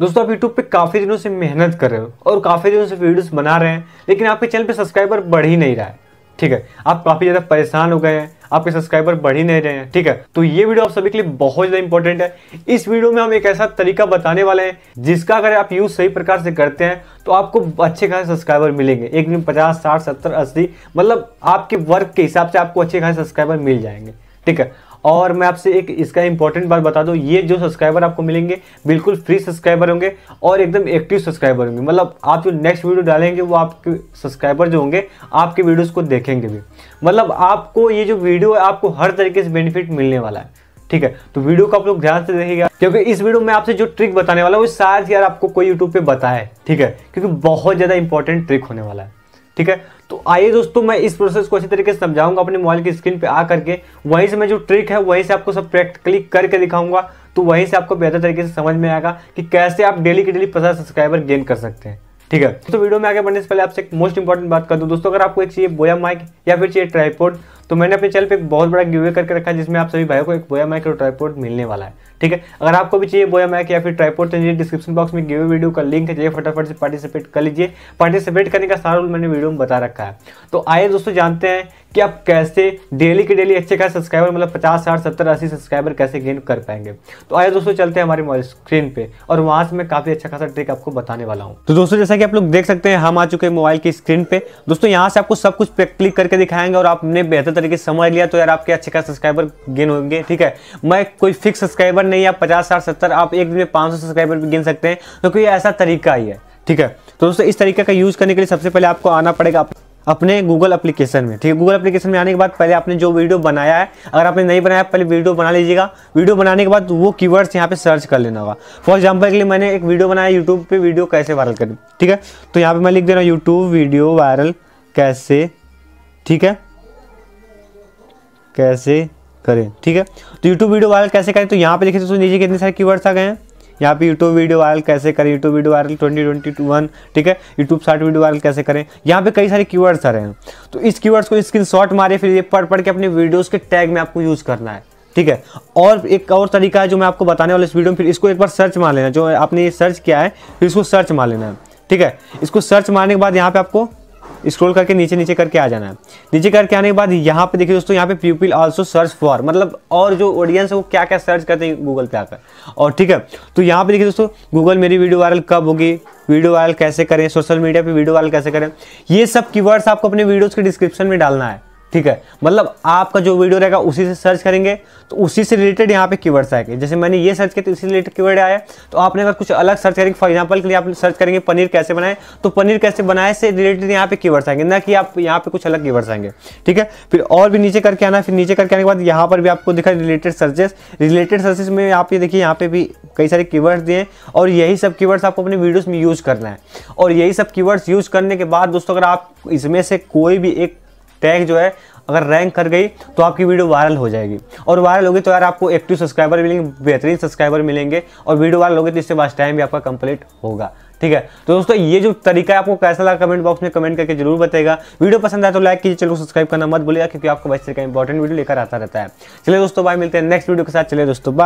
दोस्तों आप यूट्यूब पे काफ़ी दिनों से मेहनत कर रहे हो और काफ़ी दिनों से वीडियोस बना रहे हैं लेकिन आपके चैनल पे सब्सक्राइबर बढ़ ही नहीं रहा है ठीक है आप काफ़ी ज़्यादा परेशान हो गए हैं आपके सब्सक्राइबर बढ़ ही नहीं रहे हैं ठीक है तो ये वीडियो आप सभी के लिए बहुत ज़्यादा इंपॉर्टेंट है इस वीडियो में हम एक ऐसा तरीका बताने वाले हैं जिसका अगर आप यूज़ सही प्रकार से करते हैं तो आपको अच्छे खासे सब्सक्राइबर मिलेंगे एक दिन पचास साठ सत्तर अस्सी मतलब आपके वर्क के हिसाब से आपको अच्छे खासे सब्सक्राइबर मिल जाएंगे ठीक है और मैं आपसे एक इसका इंपॉर्टेंट बात बता दूँ ये जो सब्सक्राइबर आपको मिलेंगे बिल्कुल फ्री सब्सक्राइबर होंगे और एकदम एक्टिव सब्सक्राइबर होंगे मतलब आप जो नेक्स्ट वीडियो डालेंगे वो आपके सब्सक्राइबर जो होंगे आपके वीडियोज़ को देखेंगे भी मतलब आपको ये जो वीडियो है आपको हर तरीके से बेनिफिट मिलने वाला है ठीक है तो वीडियो को आप लोग ध्यान से देखेगा क्योंकि इस वीडियो में आपसे जो ट्रिक बताने वाला है वो शायद यार आपको कोई यूट्यूब पर बताए ठीक है क्योंकि बहुत ज़्यादा इंपॉर्टेंट ट्रिक होने वाला है ठीक है तो आइए दोस्तों मैं इस प्रोसेस को अच्छी तरीके से समझाऊंगा अपने मोबाइल की स्क्रीन पे आ करके वहीं से मैं जो ट्रिक है वहीं से आपको सब प्रैक्टिकली करके दिखाऊंगा तो वहीं से आपको बेहतर तरीके से समझ में आएगा कि कैसे आप डेली के डेली पचास सब्सक्राइबर गेन कर सकते हैं ठीक है तो वीडियो में आगे बढ़ने से पहले आपसे एक मोस्ट इंपॉर्टेंट बात कर दूं दोस्तों अगर आपको एक चाहिए बोया माइक या फिर चाहिए ट्राईपोर्ड तो मैंने अपने चैनल पर एक बहुत बड़ा गिवे करके रखा है जिसमें आप सभी भाइयों को एक बोया माइक ट्राईपोर्ट मिलने वाला है ठीक है अगर आपको भी चाहिए बोया माइक या फिर ट्राईपोर्ट तो डिस्क्रिप्शन बॉक्स में गिवे वीडियो का लिंक है फटाफट से पार्टिसिपेट कर लीजिए पार्टिसिपेट करने का सारा रूल मैंने वीडियो में बता रखा है तो आइए दोस्तों जानते हैं कि आप कैसे डेली के डेली अच्छे खास सब्सक्राइबर मतलब पचास साठ सत्तर अस्सी सब्सक्राइबर कैसे गेन कर पाएंगे तो आइए दोस्तों चलते हैं हमारे मोबाइल स्क्रीन पे और वहाँ से मैं काफ़ी अच्छा खासा ट्रिक आपको बताने वाला हूँ तो दोस्तों जैसा कि आप लोग देख सकते हैं हम आ चुके हैं मोबाइल की स्क्रीन पे दोस्तों यहाँ से आपको सब कुछ क्लिक करके दिखाएंगे और आपने बेहतर तरीके से समझ लिया तो यार आपके अच्छे खास सब्सक्राइबर गेन होंगे ठीक है मैं कोई फिक्स सब्सक्राइबर नहीं आप पचास साठ सत्तर आप एक दिन में पाँच सब्सक्राइबर भी गिन सकते हैं क्योंकि तो ऐसा तरीका ही है ठीक है तो दोस्तों इस तरीके का यूज़ करने के लिए सबसे पहले आपको आना पड़ेगा अपने गूगल एप्लीकेशन में ठीक है गूगल एप्लीकेशन में आने के बाद पहले आपने जो वीडियो बनाया है अगर आपने नहीं बनाया पहले वीडियो बना लीजिएगा वीडियो बनाने के बाद वो कीवर्ड्स यहाँ पे सर्च कर लेना होगा फॉर एग्जांपल के लिए मैंने एक वीडियो बनाया यूट्यूब पे वीडियो कैसे वायरल करें ठीक है तो यहाँ पर मैं लिख दे रहा हूँ यूट्यूब वीडियो वायरल कैसे ठीक है कैसे करें ठीक है तो यूट्यूब वीडियो वायरल कैसे करें तो यहाँ पे देखिए दोस्तों नीचे कितने सारे कीवर्ड्स आ गए हैं यहाँ पे यूट्यूब वीडियो वायरल कैसे करें यूट्यूब वीडियो वायरल ट्वेंटी ठीक है YouTube शार्ट वीडियो वायरल कैसे करें यहाँ पे कई सारे कीवर्ड्स आ रहे हैं तो इस कीवर्ड्स को स्क्रीन शॉट मारे फिर ये पढ़ पढ़ के अपने वीडियोज़ के टैग में आपको यूज़ करना है ठीक है और एक और तरीका है जो मैं आपको बताने वाला इस वीडियो में फिर इसको एक बार सर्च मार लेना जो आपने सर्च किया है फिर इसको सर्च मार लेना है ठीक है इसको सर्च मारने के बाद यहाँ पे आपको स्क्रॉल करके नीचे नीचे करके आ जाना है नीचे करके आने के बाद यहाँ पे देखिए दोस्तों यहाँ पे पीपल आल्सो सर्च फॉर मतलब और जो ऑडियंस है वो क्या क्या सर्च करते हैं गूगल पे आकर और ठीक है तो यहाँ पे देखिए दोस्तों गूगल मेरी वीडियो वायरल कब होगी वीडियो वायरल कैसे करें सोशल मीडिया पर वीडियो वायरल कैसे करें ये सब की आपको अपने वीडियोज़ के डिस्क्रिप्शन में डालना है ठीक है मतलब आपका जो वीडियो रहेगा उसी से सर्च करेंगे तो उसी से रिलेटेड यहाँ पे कीवर्ड्स आएंगे जैसे मैंने ये सर्च किया तो इसी रिलेटेड कीवर्ड आया तो आपने अगर कुछ अलग सर्च करेंगे फॉर एग्जांपल के लिए आप सर्च करेंगे पनीर कैसे बनाए तो पनीर कैसे बनाए से रिलेटेड यहाँ पे कीवर्ड्स आएंगे ना कि आप यहाँ पे कुछ अलग कीवर्ड्स आएंगे ठीक है फिर और भी नीचे करके आना फिर नीचे करके आने के बाद यहाँ पर भी आपको दिखा रिलेटेड सर्चेस रिलेटेड सर्चेस में आप ये देखिए यहाँ पे भी कई सारे कीवर्ड्स दिए और यही सब कीवर्ड्स आपको अपने वीडियोज में यूज़ करना है और यही सब कीवर्ड्स यूज़ करने के बाद दोस्तों अगर आप इसमें से कोई भी एक टैग जो है अगर रैंक कर गई तो आपकी वीडियो वायरल हो जाएगी और वायरल होगी तो यार आपको एक्टिव सब्सक्राइबर मिलेंगे बेहतरीन सब्सक्राइबर मिलेंगे और वीडियो वायरल होगी तो इससे वाच टाइम भी आपका कंप्लीट होगा ठीक है तो दोस्तों ये जो तरीका है आपको कैसा लगा कमेंट बॉक्स में कमेंट करके जरूर बताएगा वीडियो पसंद आए तो लाइक कीजिए चलो सब्सक्राइब करना मत बोलेगा क्योंकि आपको वैसे का इंपॉर्टेंट वीडियो लेकर आता रहता है चलिए दोस्तों बाय मिलते हैं नेक्स्ट वीडियो के साथ चलिए दोस्तों बाय